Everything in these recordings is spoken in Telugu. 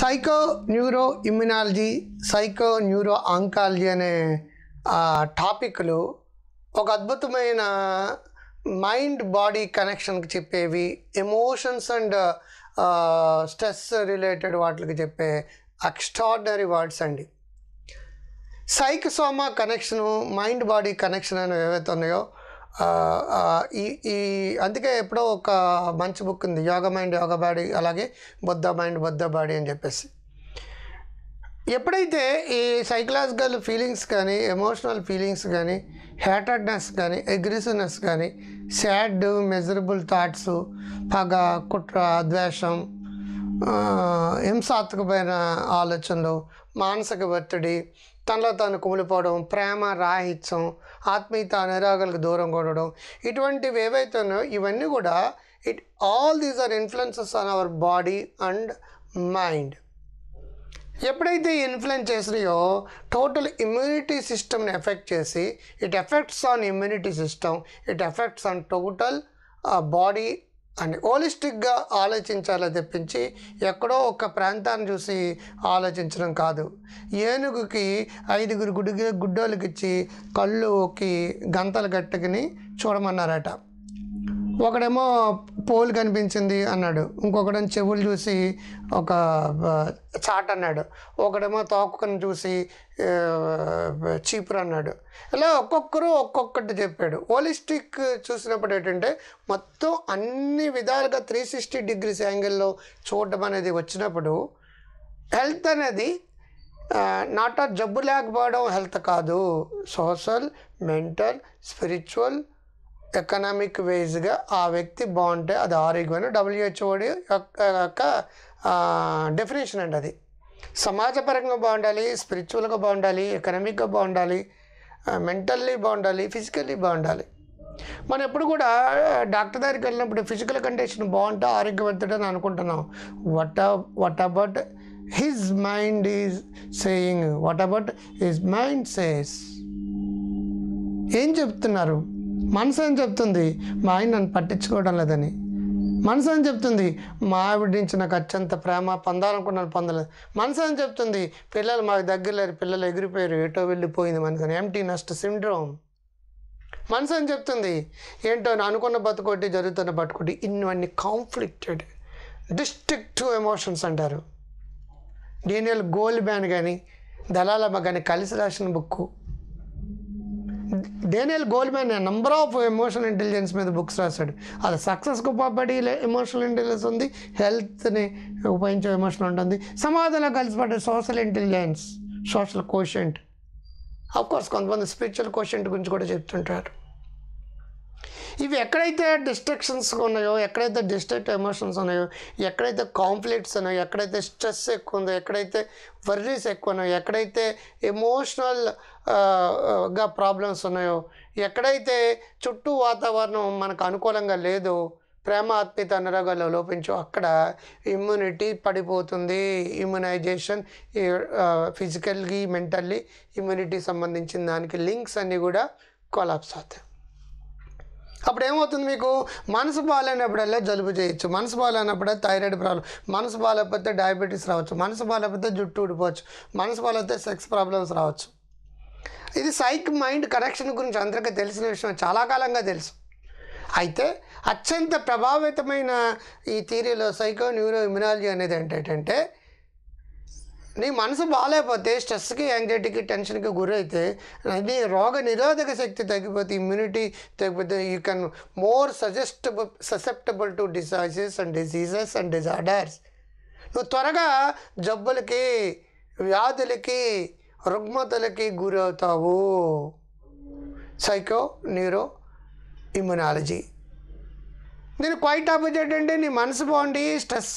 psycho neuro immunology psycho neuro oncology అనే టాపిక్లు ఒక అద్భుతమైన మైండ్ బాడీ కనెక్షన్కి చెప్పేవి ఎమోషన్స్ అండ్ స్ట్రెస్ రిలేటెడ్ వాటికి చెప్పే ఎక్స్ట్రాడినరీ వర్డ్స్ అండి సైకసోమా కనెక్షను మైండ్ బాడీ కనెక్షన్ అనేవి ఏవైతే ఉన్నాయో ఈ ఈ అందుకే ఎప్పుడో ఒక మంచి బుక్ ఉంది యోగ మైండ్ యోగ బాడీ అలాగే బుద్ధ మైండ్ బుద్ధ బాడీ అని చెప్పేసి ఎప్పుడైతే ఈ సైకలాజికల్ ఫీలింగ్స్ కానీ ఎమోషనల్ ఫీలింగ్స్ కానీ హ్యాటర్డ్నెస్ కానీ అగ్రెసివ్నెస్ కానీ సాడ్ మెజరబుల్ థాట్స్ పగ కుట్ర ద్వేషం హింసాత్మకమైన ఆలోచనలు మానసిక ఒత్తిడి తనలో తాను కుమిలిపోవడం ప్రేమ రాహిత్యం ఆత్మీయత అనురాగాలకు దూరం కొనడం ఇటువంటివి ఏవైతే ఉన్నాయో ఇవన్నీ కూడా it all these are influences on our body and mind ఎప్పుడైతే ఇన్ఫ్లుయెన్స్ చేసినాయో టోటల్ ఇమ్యూనిటీ సిస్టమ్ని ఎఫెక్ట్ చేసి it effects on immunity system it effects on total body అని హోలిస్టిక్గా ఆలోచించాలి తెప్పించి ఎక్కడో ఒక ప్రాంతాన్ని చూసి ఆలోచించడం కాదు ఏనుగుకి ఐదుగురు గుడి గుడ్డోళ్ళకి ఇచ్చి కళ్ళుకి గంతలు కట్టుకుని చూడమన్నారట ఒకడేమో పోల్ కనిపించింది అన్నాడు ఇంకొకడేమో చెవులు చూసి ఒక చాట్ అన్నాడు ఒకడేమో తోకను చూసి చీపురు అన్నాడు ఇలా ఒక్కొక్కరు ఒక్కొక్కటి చెప్పాడు హోలిస్టిక్ చూసినప్పుడు ఏంటంటే మొత్తం అన్ని విధాలుగా త్రీ సిక్స్టీ డిగ్రీస్ యాంగిల్లో చూడడం అనేది వచ్చినప్పుడు హెల్త్ అనేది నాట్ ఆ జబ్బు లేకపోవడం హెల్త్ కాదు సోషల్ మెంటల్ స్పిరిచువల్ ఎకనామిక్ వేస్గా ఆ వ్యక్తి బాగుంటే అది ఆరోగ్యమైన డబ్ల్యూహెచ్ఓడి యొక్క డెఫినేషన్ అండి అది సమాజపరంగా బాగుండాలి స్పిరిచువల్గా బాగుండాలి ఎకనామిక్గా బాగుండాలి మెంటల్లీ బాగుండాలి ఫిజికల్లీ బాగుండాలి మనం ఎప్పుడు కూడా డాక్టర్ దగ్గరికి వెళ్ళినప్పుడు ఫిజికల్ కండిషన్ బాగుంటే అని అనుకుంటున్నాం what what about his mind is saying what about his mind says ఏం చెప్తున్నారు మనసు అని చెప్తుంది మా ఆయన నన్ను పట్టించుకోవడం లేదని మనసు అని చెప్తుంది మా ఆవిడ నుంచి నాకు అత్యంత ప్రేమ పొందాలనుకున్నాను పొందలేదు మనసు ఏం చెప్తుంది పిల్లలు మాకు దగ్గర లేరు పిల్లలు ఎగిరిపోయారు ఎటో వెళ్ళిపోయింది మనసు అని ఎంటీ నస్ట్ సిండ్రోమ్ మనసు అని చెప్తుంది ఏంటో అనుకున్న బతుకోటి జరుగుతున్న బతుకోటి ఇన్నివన్నీ కాన్ఫ్లిక్టెడ్ డిస్ట్రిక్టివ్ ఎమోషన్స్ అంటారు డీనియల్ గోల్డ్ బ్యాన్ కానీ దళాలమ్మ కానీ కలిసి రాసిన book Daniel Goleman number of emotional intelligence మీద బుక్స్ రాశాడు అది సక్సెస్ ఉపపడి ఎమోషనల్ ఇంటెలిజెన్స్ ఉంది హెల్త్ని ఉపయోగించే ఎమోషనల్ ఉంటుంది సమాజంలో కలిసిపడే social intelligence social quotient course కొంతమంది స్పిరిచువల్ కోషెంట్ గురించి కూడా చెప్తుంటారు ఇవి ఎక్కడైతే డిస్ట్రక్షన్స్ ఉన్నాయో ఎక్కడైతే డిస్ట్రక్ట్ ఎమోషన్స్ ఉన్నాయో ఎక్కడైతే కాంప్లిక్ట్స్ ఉన్నాయో ఎక్కడైతే స్ట్రెస్ ఎక్కువ ఉందో ఎక్కడైతే వర్రీస్ ఎక్కువ ఉన్నాయో ఎక్కడైతే ఎమోషనల్గా ప్రాబ్లమ్స్ ఉన్నాయో ఎక్కడైతే చుట్టూ వాతావరణం మనకు అనుకూలంగా లేదో ప్రేమ ఆత్మీయత అనురాగాలు లోపించు అక్కడ ఇమ్యూనిటీ పడిపోతుంది ఇమ్యునైజేషన్ ఫిజికల్గా మెంటల్లీ ఇమ్యూనిటీ సంబంధించిన దానికి లింక్స్ అన్నీ కూడా కొలాప్స్ అవుతాయి అప్పుడు ఏమవుతుంది మీకు మనసు బాగాలేనప్పుడల్లా జలుబు చేయొచ్చు మనసు బాగాలేనప్పుడే థైరాయిడ్ ప్రాబ్లం మనసు బాగాలేకపోతే డయాబెటీస్ రావచ్చు మనసు బాగాలేకపోతే జుట్టు ఊడిపోవచ్చు మనసు బాగాలేకపోతే సెక్స్ ప్రాబ్లమ్స్ రావచ్చు ఇది సైక్ మైండ్ కనెక్షన్ గురించి అందరికీ తెలిసిన విషయం చాలా కాలంగా తెలుసు అయితే అత్యంత ప్రభావితమైన ఈ థీరీలో సైకో న్యూరో ఇమ్యునాలజీ అనేది ఏంటంటే నీ మనసు బాగాలేకపోతే స్ట్రెస్కి యాంగ్జైటీకి టెన్షన్కి గురైతే నీ రోగ నిరోధక శక్తి తగ్గిపోతే ఇమ్యూనిటీ తగ్గిపోతే you can more suggestible susceptible to diseases and diseases and disorders నువ్వు త్వరగా జబ్బులకి వ్యాధులకి రుగ్మతలకి గురవుతావు సైకో న్యూరో ఇమ్యునాలజీ నేను క్వైట్ ఆపోజిట్ అంటే నీ మనసు బాగుండి స్ట్రెస్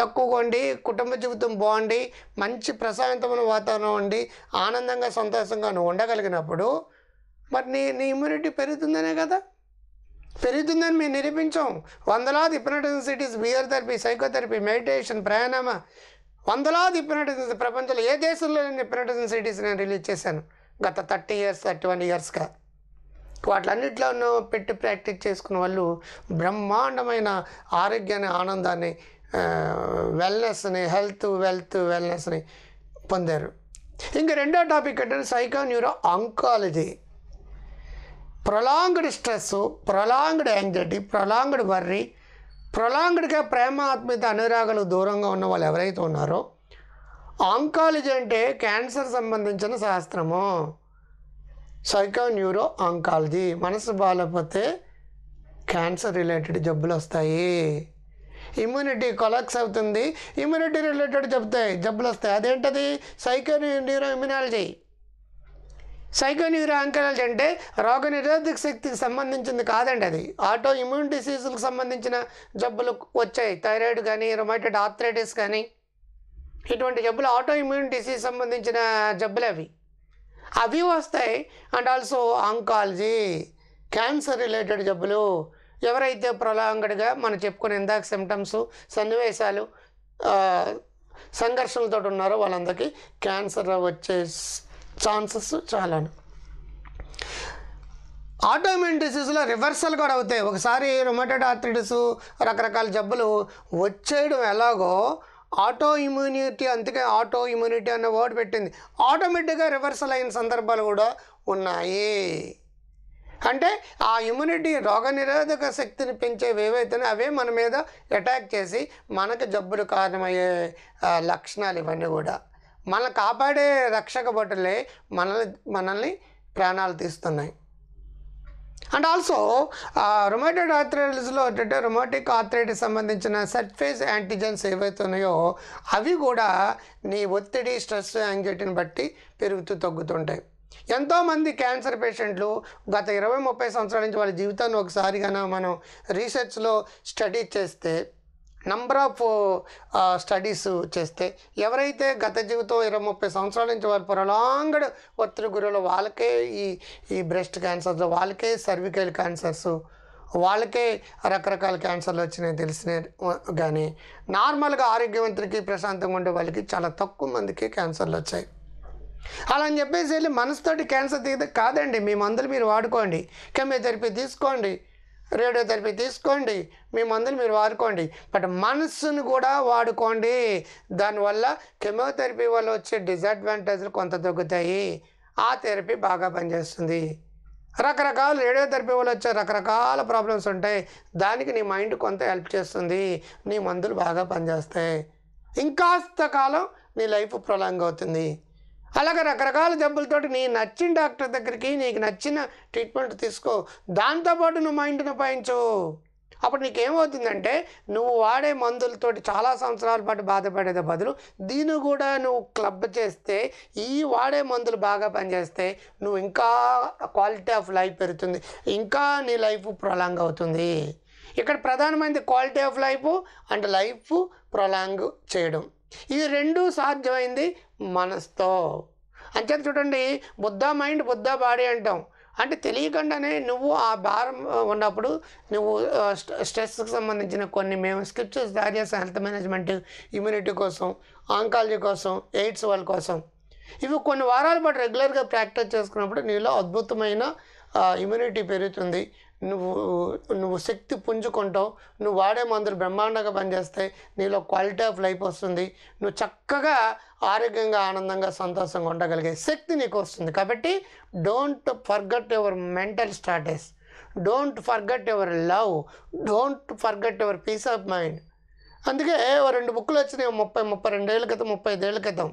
తక్కువగా ఉండి కుటుంబ జీవితం బాగుండి మంచి ప్రశాంతమైన వాతావరణం ఉండి ఆనందంగా సంతోషంగా నువ్వు ఉండగలిగినప్పుడు మరి నీ నీ ఇమ్యూనిటీ పెరుగుతుందనే కదా పెరుగుతుందని మేము నిరూపించాం వందలాది ఇప్నటిసిటీస్ బియర్ థెరపీ సైకోథెరపీ మెడిటేషన్ ప్రయాణమ వందలాది ఇప్నటిసిటీస్ ప్రపంచంలో ఏ దేశంలో నేను సిటీస్ నేను రిలీజ్ చేశాను గత థర్టీ ఇయర్స్ థర్టీ వన్ ఇయర్స్గా వాటిలన్నింటిలోనూ పెట్టి ప్రాక్టీస్ చేసుకున్న వాళ్ళు బ్రహ్మాండమైన ఆరోగ్యాన్ని ఆనందాన్ని వెల్నెస్ని హెల్త్ వెల్త్ వెల్నెస్ని పొందారు ఇంకా రెండో టాపిక్ ఏంటంటే psycho neuro oncology prolonged stress prolonged anxiety prolonged worry ప్రొలాంగ్డ్గా ప్రేమ ఆత్మీయత అనురాగాలు దూరంగా ఉన్న వాళ్ళు ఎవరైతే ఉన్నారో ఆంకాలజీ అంటే క్యాన్సర్ సంబంధించిన శాస్త్రము సైకో న్యూరో ఆంకాలజీ మనసు బాగాలేకపోతే క్యాన్సర్ రిలేటెడ్ జబ్బులు వస్తాయి ఇమ్యూనిటీ కొలాక్స్ అవుతుంది ఇమ్యూనిటీ రిలేటెడ్ చెప్తాయి జబ్బులు వస్తాయి అదేంటది psycho neuro immunology psycho neuro oncology అంటే రోగ నిరోధక శక్తికి సంబంధించింది కాదండి అది ఆటో ఇమ్యూన్ డిసీజులకు సంబంధించిన జబ్బులు వచ్చాయి థైరాయిడ్ కానీ రొమాటెడ్ ఆర్థరైటిస్ కానీ ఇటువంటి జబ్బులు ఆటో ఇమ్యూన్ డిసీజ్ సంబంధించిన జబ్బులు అవి అవి వస్తాయి and also oncology cancer related జబ్బులు ఎవరైతే ప్రొలాంగడ్గా మనం చెప్పుకునే ఇందాక సిమ్టమ్స్ సన్నివేశాలు సంఘర్షణలతో ఉన్నారో వాళ్ళందరికీ క్యాన్సర్ వచ్చే ఛాన్సెస్ చాలాను ఆటోమిన్ డిసీజ్లో రివర్సల్ కూడా అవుతాయి ఒకసారి రొమాటెడ్ ఆర్థరైటిస్ రకరకాల జబ్బులు వచ్చేయడం ఎలాగో ఆటో ఇమ్యూనిటీ అందుకే ఆటో ఇమ్యూనిటీ అన్న వర్డ్ పెట్టింది ఆటోమేటిక్గా రివర్సల్ అయిన సందర్భాలు కూడా ఉన్నాయి అంటే ఆ ఇమ్యూనిటీ రోగనిరోధక శక్తిని పెంచేవి ఏవైతేనే అవే మన మీద అటాక్ చేసి మనకు జబ్బులు కారణమయ్యే లక్షణాలు ఇవన్నీ కూడా మనల్ని కాపాడే రక్షక భటులే మనల్ని మనల్ని ప్రాణాలు తీస్తున్నాయి అండ్ ఆల్సో రొమాటైడ్ ఆర్థరైటిస్లో ఏంటంటే రొమాటిక్ ఆర్థరైటిస్ సంబంధించిన సర్ఫేస్ యాంటీజెన్స్ ఏవైతే ఉన్నాయో అవి కూడా నీ ఒత్తిడి స్ట్రెస్ యాంగ్జైటీని బట్టి పెరుగుతూ తగ్గుతుంటాయి ఎంతోమంది క్యాన్సర్ పేషెంట్లు గత ఇరవై ముప్పై సంవత్సరాల నుంచి వాళ్ళ జీవితాన్ని ఒకసారిగా మనం రీసెర్చ్లో స్టడీ చేస్తే నంబర్ ఆఫ్ స్టడీస్ చేస్తే ఎవరైతే గత జీవితం ఇరవై ముప్పై సంవత్సరాల నుంచి వారు ప్రొలాంగ్డ్ ఒత్తిడి గురువులు వాళ్ళకే ఈ ఈ బ్రెస్ట్ క్యాన్సర్స్ వాళ్ళకే సర్వికల్ క్యాన్సర్స్ వాళ్ళకే రకరకాల క్యాన్సర్లు వచ్చినాయి తెలిసిన కానీ నార్మల్గా ఆరోగ్యవంతుడికి ప్రశాంతంగా ఉండే వాళ్ళకి చాలా తక్కువ మందికి క్యాన్సర్లు వచ్చాయి అలా అని చెప్పేసి వెళ్ళి మనసుతోటి క్యాన్సర్ తీద కాదండి మీ మందులు మీరు వాడుకోండి కెమియోథెరపీ తీసుకోండి రేడియోథెరపీ తీసుకోండి మీ మందులు మీరు వాడుకోండి బట్ మనస్సును కూడా వాడుకోండి దానివల్ల కెమోథెరపీ వల్ల వచ్చే డిసడ్వాంటేజ్లు కొంత తగ్గుతాయి ఆ థెరపీ బాగా పనిచేస్తుంది రకరకాల రేడియోథెరపీ వల్ల వచ్చే రకరకాల ప్రాబ్లమ్స్ ఉంటాయి దానికి నీ మైండ్ కొంత హెల్ప్ చేస్తుంది నీ మందులు బాగా పనిచేస్తాయి ఇంకాస్త కాలం నీ లైఫ్ ప్రొలాంగ్ అవుతుంది అలాగే రకరకాల జబ్బులతోటి నీ నచ్చిన డాక్టర్ దగ్గరికి నీకు నచ్చిన ట్రీట్మెంట్ తీసుకో దాంతోపాటు నువ్వు ఇంటిని పాయించు అప్పుడు నీకేమవుతుందంటే నువ్వు వాడే మందులతోటి చాలా సంవత్సరాల పాటు బాధపడేదే బదులు దీన్ని కూడా నువ్వు క్లబ్ చేస్తే ఈ వాడే మందులు బాగా పనిచేస్తే నువ్వు ఇంకా క్వాలిటీ ఆఫ్ లైఫ్ పెరుగుతుంది ఇంకా నీ లైఫ్ ప్రొలాంగ్ అవుతుంది ఇక్కడ ప్రధానమైనది quality of life and life prolong చేయడం ఇది రెండూ సాధ్యమైంది మనసుతో అంచేత చూడండి బుద్ధ మైండ్ బుద్ధ బాడీ అంటాం అంటే తెలియకుండానే నువ్వు ఆ భారం ఉన్నప్పుడు నువ్వు స్ట్రెస్కి సంబంధించిన కొన్ని మేము స్కిప్స్ తయారు చేస్తాం హెల్త్ మేనేజ్మెంట్ ఇమ్యూనిటీ కోసం ఆంకాలజీ కోసం ఎయిడ్స్ వాళ్ళ కోసం ఇవి కొన్ని వారాల పాటు రెగ్యులర్గా ప్రాక్టీస్ చేసుకున్నప్పుడు నీలో అద్భుతమైన ఇమ్యూనిటీ పెరుగుతుంది నువ్వు నువ్వు శక్తి పుంజుకుంటావు నువ్వు వాడే మందులు బ్రహ్మాండంగా పనిచేస్తాయి నీలో క్వాలిటీ ఆఫ్ లైఫ్ వస్తుంది నువ్వు చక్కగా ఆరోగ్యంగా ఆనందంగా సంతోషంగా ఉండగలిగే శక్తి నీకు వస్తుంది కాబట్టి don't forget your mental status don't forget your love don't forget your peace of mind అందుకే ఓ రెండు బుక్లు వచ్చినాయి ముప్పై ముప్పై రెండేళ్ల క్రితం ముప్పై ఐదేళ్ల క్రితం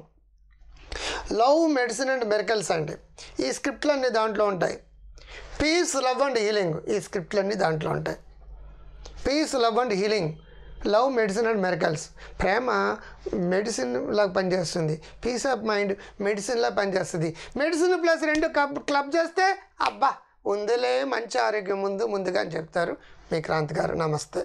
లవ్ మెడిసిన్ అండ్ మెరికల్స్ అండి ఈ స్క్రిప్ట్లు అన్నీ దాంట్లో ఉంటాయి పీస్ లవ్ అండ్ హీలింగ్ ఈ స్క్రిప్ట్లన్నీ దాంట్లో ఉంటాయి peace love and healing love medicine and miracles ప్రేమ మెడిసిన్ లాగా పనిచేస్తుంది పీస్ ఆఫ్ మైండ్ మెడిసిన్లా పనిచేస్తుంది మెడిసిన్ ప్లస్ రెండు కప్ క్లబ్ చేస్తే అబ్బా ఉందిలే మంచి ఆరోగ్యం ముందు ముందుగా అని చెప్తారు మీ క్రాంతి గారు నమస్తే